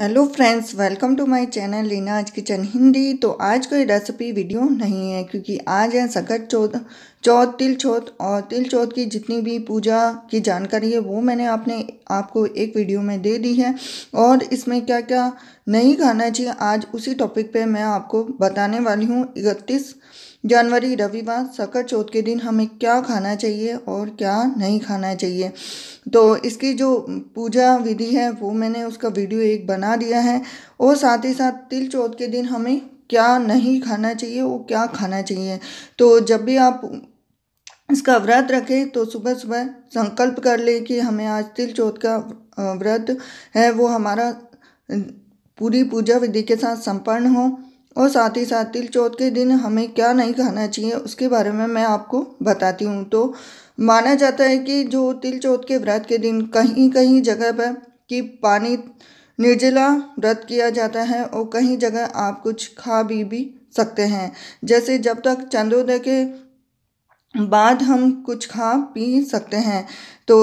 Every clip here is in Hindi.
hello friends welcome to my channel Leena's kitchen Hindi तो आज कोई रेसिपी वीडियो नहीं है क्योंकि आज है सकट चौथ चौथ तिल चौथ और तिल चौथ की जितनी भी पूजा की जानकारी है वो मैंने आपने आपको एक वीडियो में दे दी है और इसमें क्या क्या नहीं खाना चाहिए आज उसी टॉपिक पे मैं आपको बताने वाली हूँ इकतीस जनवरी रविवार सकर चौथ के दिन हमें क्या खाना चाहिए और क्या नहीं खाना चाहिए तो इसकी जो पूजा विधि है वो मैंने उसका वीडियो एक बना दिया है और साथ ही साथ तिल चौथ के दिन हमें क्या नहीं खाना चाहिए वो क्या खाना चाहिए तो जब भी आप इसका व्रत रखें तो सुबह सुबह संकल्प कर लें कि हमें आज तिल चौथ का व्रत है वो हमारा पूरी पूजा विधि के साथ संपन्न हो और साथ ही साथ तिल चौथ के दिन हमें क्या नहीं खाना चाहिए उसके बारे में मैं आपको बताती हूँ तो माना जाता है कि जो तिल चौथ के व्रत के दिन कहीं कहीं जगह पर कि पानी निर्जला व्रत किया जाता है और कहीं जगह आप कुछ खा भी भी सकते हैं जैसे जब तक चंद्रोदय के बाद हम कुछ खा पी सकते हैं तो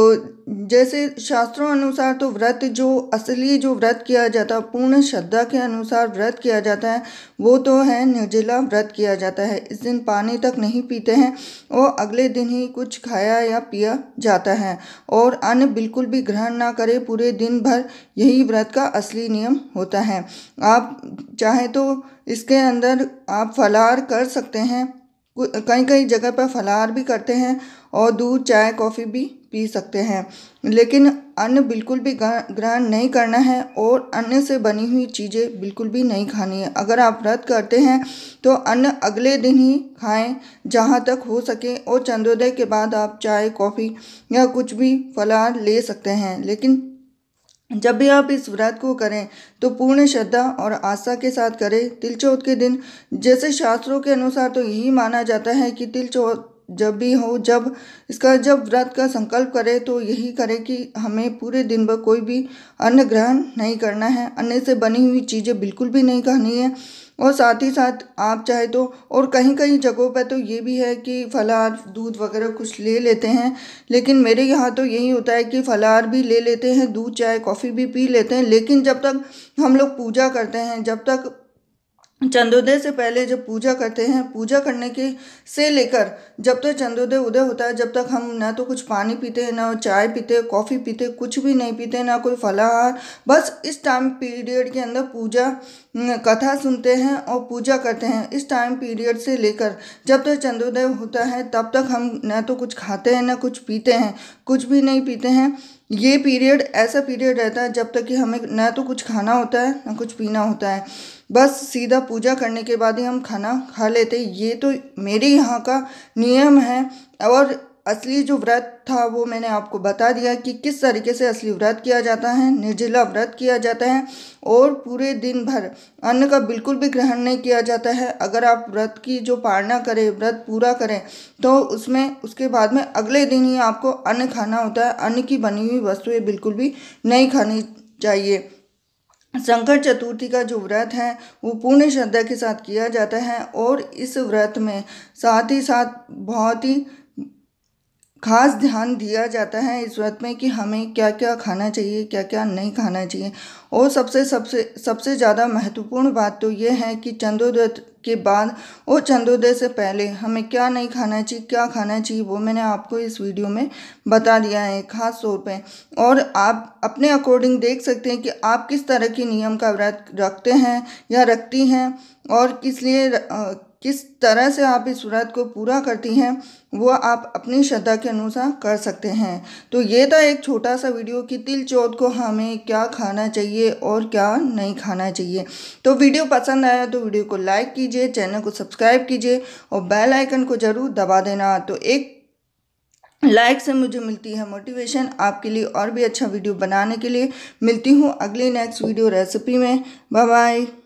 जैसे शास्त्रों अनुसार तो व्रत जो असली जो व्रत किया जाता है पूर्ण श्रद्धा के अनुसार व्रत किया जाता है वो तो है निर्जला व्रत किया जाता है इस दिन पानी तक नहीं पीते हैं और अगले दिन ही कुछ खाया या पिया जाता है और अन्न बिल्कुल भी ग्रहण ना करें पूरे दिन भर यही व्रत का असली नियम होता है आप चाहे तो इसके अंदर आप फलार कर सकते हैं कई कई जगह पर फलाहार भी करते हैं और दूध चाय कॉफ़ी भी पी सकते हैं लेकिन अन्न बिल्कुल भी ग्रहण नहीं करना है और अन्न से बनी हुई चीज़ें बिल्कुल भी नहीं खानी है अगर आप व्रत करते हैं तो अन्न अगले दिन ही खाएं जहाँ तक हो सके और चंद्रोदय के बाद आप चाय कॉफ़ी या कुछ भी फलाहार ले सकते हैं लेकिन जब भी आप इस व्रत को करें तो पूर्ण श्रद्धा और आस्था के साथ करें तिल चौथ के दिन जैसे शास्त्रों के अनुसार तो यही माना जाता है कि तिल चौथ जब भी हो जब इसका जब व्रत का संकल्प करें तो यही करें कि हमें पूरे दिन भर कोई भी अन्न ग्रहण नहीं करना है अन्न से बनी हुई चीज़ें बिल्कुल भी नहीं खानी है और साथ ही साथ आप चाहे तो और कहीं कहीं जगहों पर तो ये भी है कि फलाहार दूध वगैरह कुछ ले लेते हैं लेकिन मेरे यहाँ तो यही होता है कि फलार भी ले लेते हैं दूध चाय कॉफ़ी भी पी लेते हैं लेकिन जब तक हम लोग पूजा करते हैं जब तक चंद्रोदय से पहले जब पूजा करते हैं पूजा करने के से लेकर जब तक तो चंद्रोदय उदय होता है जब तक हम ना तो कुछ पानी पीते हैं ना चाय पीते कॉफ़ी पीते कुछ भी नहीं पीते ना कोई फलाहार बस इस टाइम पीरियड के अंदर पूजा कथा सुनते हैं और पूजा करते हैं इस टाइम पीरियड से लेकर जब तक तो चंद्रोदय होता है तब तक हम ना तो कुछ खाते हैं ना कुछ पीते हैं कुछ भी नहीं पीते हैं ये पीरियड ऐसा पीरियड रहता है जब तक कि हमें ना तो कुछ खाना होता है ना कुछ पीना होता है बस सीधा पूजा करने के बाद ही हम खाना खा लेते ये तो मेरे यहाँ का नियम है और असली जो व्रत था वो मैंने आपको बता दिया कि किस तरीके से असली व्रत किया जाता है निर्जला व्रत किया जाता है और पूरे दिन भर अन्न का बिल्कुल भी ग्रहण नहीं किया जाता है अगर आप व्रत की जो पालना करें व्रत पूरा करें तो उसमें उसके बाद में अगले दिन ही आपको अन्न खाना होता है अन्न की बनी हुई वस्तुएं बिल्कुल भी नहीं खानी चाहिए शंकर चतुर्थी का जो व्रत है वो पूर्ण श्रद्धा के साथ किया जाता है और इस व्रत में साथ ही साथ बहुत ही खास ध्यान दिया जाता है इस व्रत में कि हमें क्या क्या खाना चाहिए क्या क्या नहीं खाना चाहिए और सबसे सबसे सबसे ज़्यादा महत्वपूर्ण बात तो ये है कि चंद्रोदय के बाद और चंद्रोदय से पहले हमें क्या नहीं खाना चाहिए क्या खाना चाहिए वो मैंने आपको इस वीडियो में बता दिया है खास तौर पे और आप अपने अकॉर्डिंग देख सकते हैं कि आप किस तरह के नियम का व्रत रखते हैं या रखती हैं और किस लिए किस तरह से आप इस व्रत को पूरा करती हैं वो आप अपनी श्रद्धा के अनुसार कर सकते हैं तो ये था एक छोटा सा वीडियो कि तिल चौथ को हमें क्या खाना चाहिए और क्या नहीं खाना चाहिए तो वीडियो पसंद आया तो वीडियो को लाइक कीजिए चैनल को सब्सक्राइब कीजिए और बेल आइकन को ज़रूर दबा देना तो एक लाइक से मुझे मिलती है मोटिवेशन आपके लिए और भी अच्छा वीडियो बनाने के लिए मिलती हूँ अगली नेक्स्ट वीडियो रेसिपी में बाय बाय